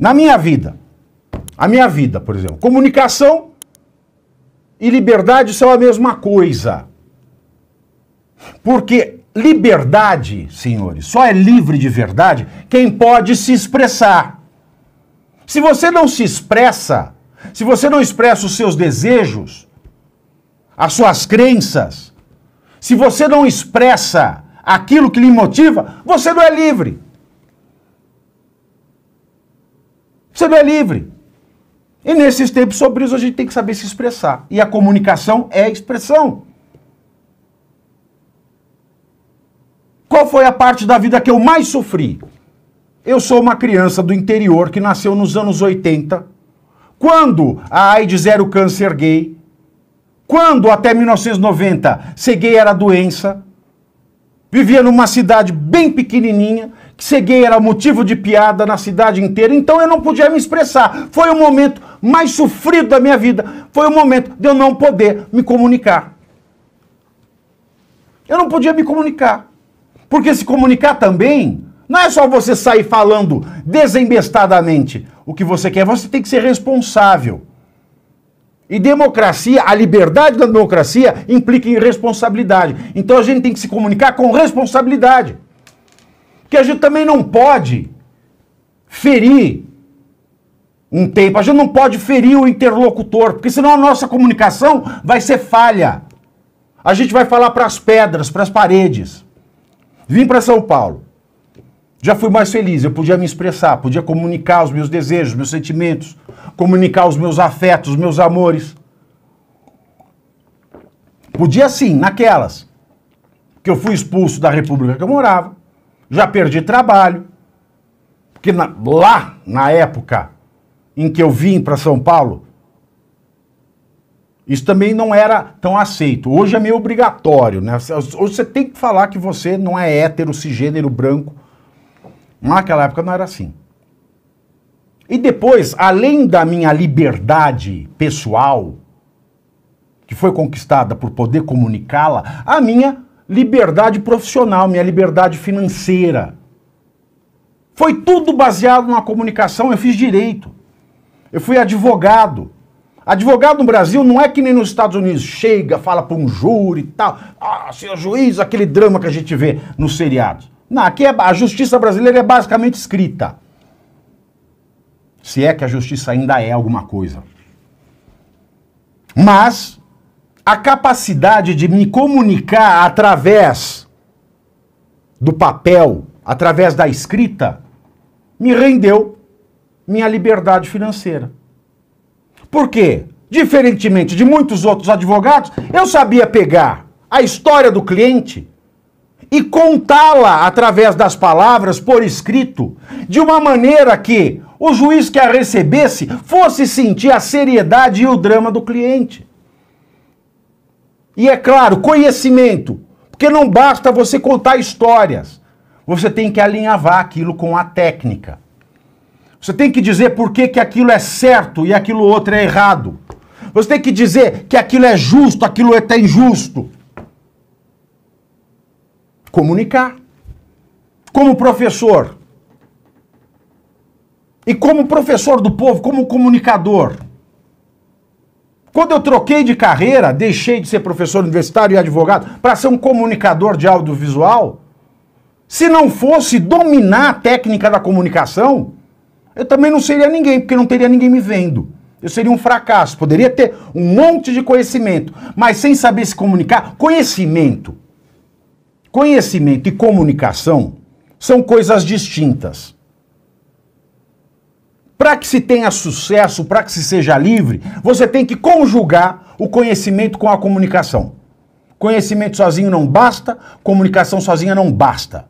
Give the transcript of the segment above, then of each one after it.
Na minha vida, a minha vida, por exemplo, comunicação e liberdade são a mesma coisa. Porque liberdade, senhores, só é livre de verdade quem pode se expressar. Se você não se expressa, se você não expressa os seus desejos, as suas crenças, se você não expressa aquilo que lhe motiva, você não é livre. Você não é livre. E nesses tempos sombrios a gente tem que saber se expressar. E a comunicação é expressão. Qual foi a parte da vida que eu mais sofri? Eu sou uma criança do interior que nasceu nos anos 80, quando a AIDS era o câncer gay, quando até 1990 ser gay era doença, vivia numa cidade bem pequenininha, ser era motivo de piada na cidade inteira, então eu não podia me expressar. Foi o momento mais sofrido da minha vida. Foi o momento de eu não poder me comunicar. Eu não podia me comunicar. Porque se comunicar também não é só você sair falando desembestadamente o que você quer, você tem que ser responsável. E democracia, a liberdade da democracia implica em responsabilidade. Então a gente tem que se comunicar com responsabilidade que a gente também não pode ferir um tempo, a gente não pode ferir o interlocutor, porque senão a nossa comunicação vai ser falha. A gente vai falar para as pedras, para as paredes. Vim para São Paulo. Já fui mais feliz, eu podia me expressar, podia comunicar os meus desejos, meus sentimentos, comunicar os meus afetos, os meus amores. Podia sim, naquelas. Que eu fui expulso da república que eu morava já perdi trabalho. Porque na, lá, na época em que eu vim para São Paulo, isso também não era tão aceito. Hoje é meio obrigatório, né? Hoje você tem que falar que você não é hétero, cisgênero, branco. Naquela época não era assim. E depois, além da minha liberdade pessoal, que foi conquistada por poder comunicá-la, a minha liberdade profissional, minha liberdade financeira. Foi tudo baseado na comunicação, eu fiz direito. Eu fui advogado. Advogado no Brasil não é que nem nos Estados Unidos, chega, fala para um júri e tal. Ah, senhor juiz, aquele drama que a gente vê nos seriados. Não, aqui é, a justiça brasileira é basicamente escrita. Se é que a justiça ainda é alguma coisa. Mas a capacidade de me comunicar através do papel, através da escrita, me rendeu minha liberdade financeira. Por quê? Diferentemente de muitos outros advogados, eu sabia pegar a história do cliente e contá-la através das palavras por escrito, de uma maneira que o juiz que a recebesse fosse sentir a seriedade e o drama do cliente. E é claro, conhecimento. Porque não basta você contar histórias. Você tem que alinhavar aquilo com a técnica. Você tem que dizer por que, que aquilo é certo e aquilo outro é errado. Você tem que dizer que aquilo é justo, aquilo é tá injusto. Comunicar. Como professor. E como professor do povo, como comunicador. Quando eu troquei de carreira, deixei de ser professor universitário e advogado para ser um comunicador de audiovisual, se não fosse dominar a técnica da comunicação, eu também não seria ninguém, porque não teria ninguém me vendo. Eu seria um fracasso. Poderia ter um monte de conhecimento, mas sem saber se comunicar. Conhecimento. Conhecimento e comunicação são coisas distintas. Para que se tenha sucesso, para que se seja livre, você tem que conjugar o conhecimento com a comunicação. Conhecimento sozinho não basta, comunicação sozinha não basta.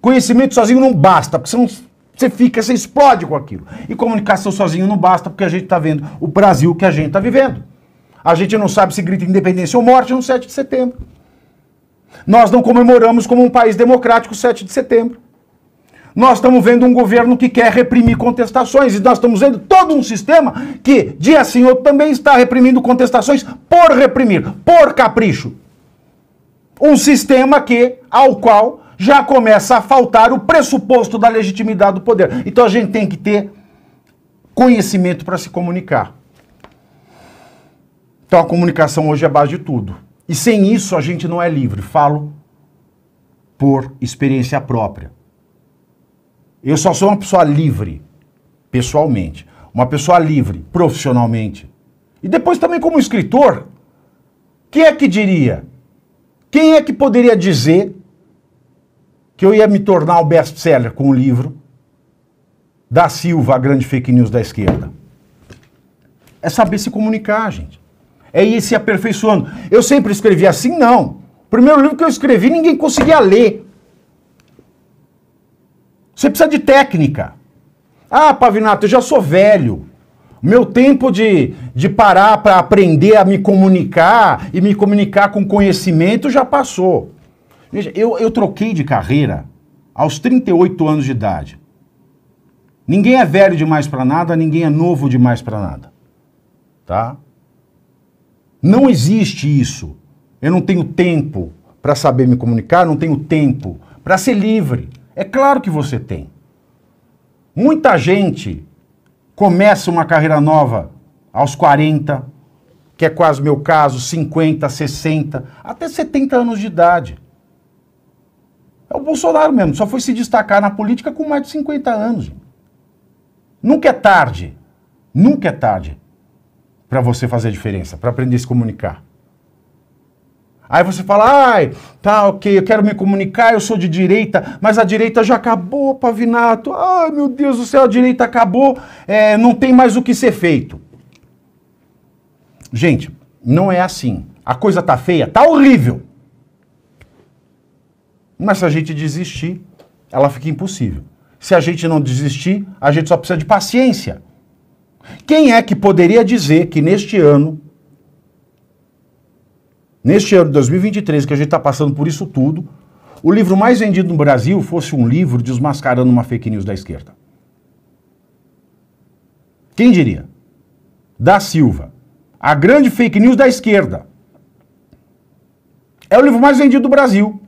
Conhecimento sozinho não basta, porque senão você fica, você explode com aquilo. E comunicação sozinho não basta, porque a gente está vendo o Brasil que a gente está vivendo. A gente não sabe se grita independência ou morte no 7 de setembro. Nós não comemoramos como um país democrático o 7 de setembro. Nós estamos vendo um governo que quer reprimir contestações e nós estamos vendo todo um sistema que, dia sim ou também, está reprimindo contestações por reprimir, por capricho. Um sistema que, ao qual já começa a faltar o pressuposto da legitimidade do poder. Então a gente tem que ter conhecimento para se comunicar. Então a comunicação hoje é a base de tudo. E sem isso a gente não é livre. Falo por experiência própria. Eu só sou uma pessoa livre, pessoalmente. Uma pessoa livre, profissionalmente. E depois também como escritor, quem é que diria? Quem é que poderia dizer que eu ia me tornar o best-seller com o livro da Silva, a grande fake news da esquerda? É saber se comunicar, gente. É ir se aperfeiçoando. Eu sempre escrevi assim, não. O primeiro livro que eu escrevi, ninguém conseguia ler. Você precisa de técnica. Ah, Pavinato, eu já sou velho. Meu tempo de, de parar para aprender a me comunicar e me comunicar com conhecimento já passou. Veja, eu, eu troquei de carreira aos 38 anos de idade. Ninguém é velho demais para nada, ninguém é novo demais para nada. Tá? Não existe isso. Eu não tenho tempo para saber me comunicar, não tenho tempo para ser livre. É claro que você tem. Muita gente começa uma carreira nova aos 40, que é quase meu caso, 50, 60, até 70 anos de idade. É o Bolsonaro mesmo, só foi se destacar na política com mais de 50 anos. Nunca é tarde, nunca é tarde para você fazer a diferença, para aprender a se comunicar. Aí você fala, ai, tá, ok, eu quero me comunicar, eu sou de direita, mas a direita já acabou, Pavinato. Ai, meu Deus do céu, a direita acabou, é, não tem mais o que ser feito. Gente, não é assim. A coisa tá feia, tá horrível. Mas se a gente desistir, ela fica impossível. Se a gente não desistir, a gente só precisa de paciência. Quem é que poderia dizer que neste ano neste ano de 2023, que a gente está passando por isso tudo, o livro mais vendido no Brasil fosse um livro desmascarando uma fake news da esquerda. Quem diria? Da Silva. A grande fake news da esquerda. É o livro mais vendido do Brasil.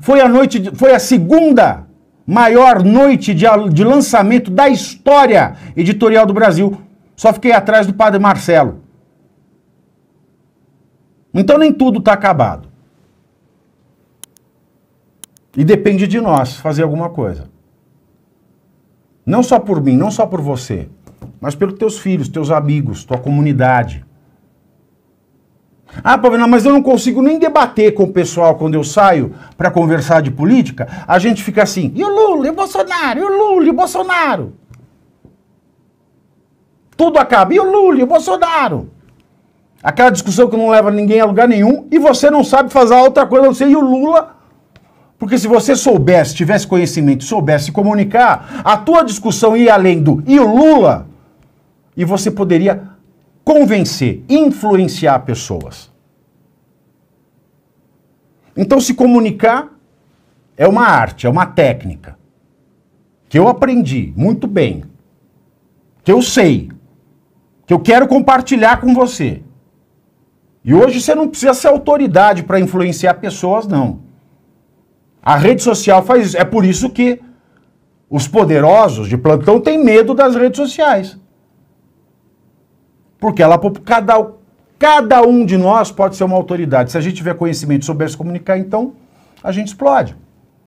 Foi a noite, de, foi a segunda maior noite de, de lançamento da história editorial do Brasil. Só fiquei atrás do Padre Marcelo. Então nem tudo está acabado. E depende de nós fazer alguma coisa. Não só por mim, não só por você, mas pelos teus filhos, teus amigos, tua comunidade. Ah, Pavena, mas eu não consigo nem debater com o pessoal quando eu saio para conversar de política. A gente fica assim, e o Lula, e o Bolsonaro, e o Lula, e o Bolsonaro. Tudo acaba, e o Lula, e o Bolsonaro. Aquela discussão que não leva ninguém a lugar nenhum e você não sabe fazer outra coisa, você e o Lula. Porque se você soubesse, tivesse conhecimento, soubesse comunicar, a tua discussão ia além do e o Lula, e você poderia convencer, influenciar pessoas. Então se comunicar é uma arte, é uma técnica que eu aprendi muito bem, que eu sei, que eu quero compartilhar com você. E hoje você não precisa ser autoridade para influenciar pessoas, não. A rede social faz isso. É por isso que os poderosos de plantão têm medo das redes sociais. Porque ela, cada, cada um de nós pode ser uma autoridade. Se a gente tiver conhecimento e souber se comunicar, então a gente explode.